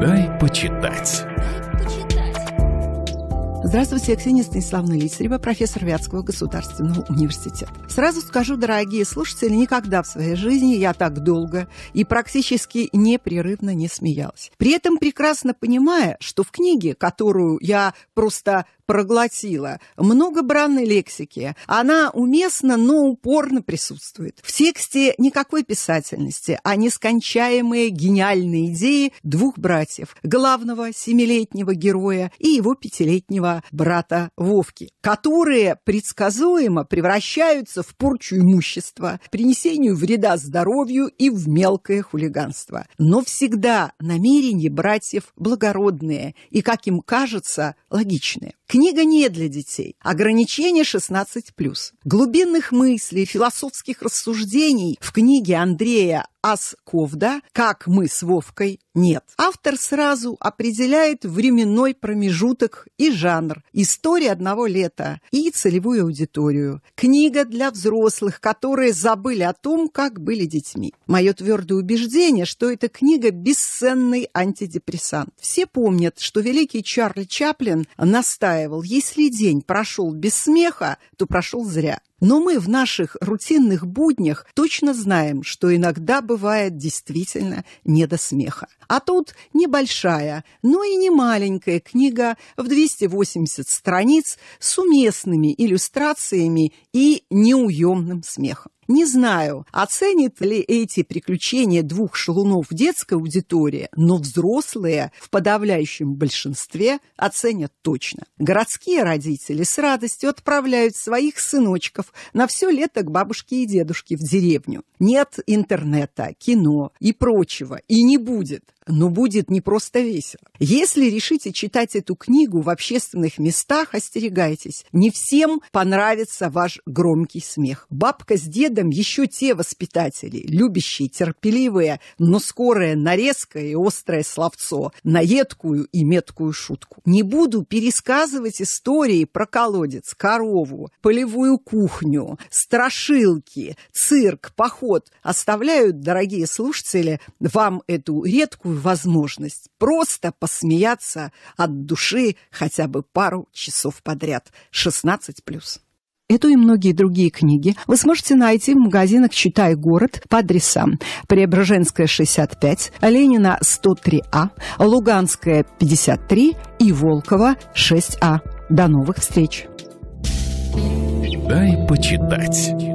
Дай почитать. Здравствуйте, я Ксения Станиславна Лицарева, профессор Вятского государственного университета. Сразу скажу, дорогие слушатели, никогда в своей жизни я так долго и практически непрерывно не смеялась. При этом прекрасно понимая, что в книге, которую я просто проглотила. Много бранной лексики. Она уместна, но упорно присутствует. В тексте никакой писательности, а нескончаемые гениальные идеи двух братьев. Главного семилетнего героя и его пятилетнего брата Вовки, которые предсказуемо превращаются в порчу имущества, принесению вреда здоровью и в мелкое хулиганство. Но всегда намерения братьев благородные и, как им кажется, логичные. Книга не для детей. Ограничение 16+. Глубинных мыслей, философских рассуждений в книге Андрея ас ковда, как мы с Вовкой, нет. Автор сразу определяет временной промежуток и жанр, история одного лета и целевую аудиторию. Книга для взрослых, которые забыли о том, как были детьми. Мое твердое убеждение, что эта книга бесценный антидепрессант. Все помнят, что великий Чарли Чаплин настаивал, если день прошел без смеха, то прошел зря. Но мы в наших рутинных буднях точно знаем, что иногда бывает действительно не до смеха. А тут небольшая, но и не маленькая книга в 280 страниц с уместными иллюстрациями и неуемным смехом. Не знаю, оценит ли эти приключения двух шалунов детская аудитория, но взрослые в подавляющем большинстве оценят точно. Городские родители с радостью отправляют своих сыночков на все лето к бабушке и дедушке в деревню. Нет интернета, кино и прочего, и не будет но будет не просто весело. Если решите читать эту книгу в общественных местах, остерегайтесь. Не всем понравится ваш громкий смех. Бабка с дедом еще те воспитатели, любящие, терпеливые, но скорое нарезка и острое словцо, на едкую и меткую шутку. Не буду пересказывать истории про колодец, корову, полевую кухню, страшилки, цирк, поход. Оставляю дорогие слушатели, вам эту редкую возможность просто посмеяться от души хотя бы пару часов подряд. 16 плюс. Эту и многие другие книги вы сможете найти в магазинах «Читай город» по адресам Преображенская, 65, Ленина, 103А, Луганская, 53 и Волкова, 6А. До новых встреч! Дай почитать.